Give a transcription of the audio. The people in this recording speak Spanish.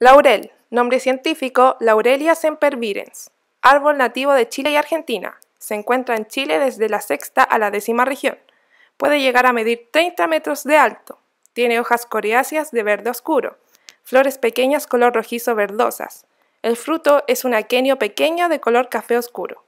Laurel, nombre científico Laurelia sempervirens, árbol nativo de Chile y Argentina. Se encuentra en Chile desde la sexta a la décima región. Puede llegar a medir 30 metros de alto. Tiene hojas coriáceas de verde oscuro, flores pequeñas color rojizo verdosas. El fruto es un aquenio pequeño de color café oscuro.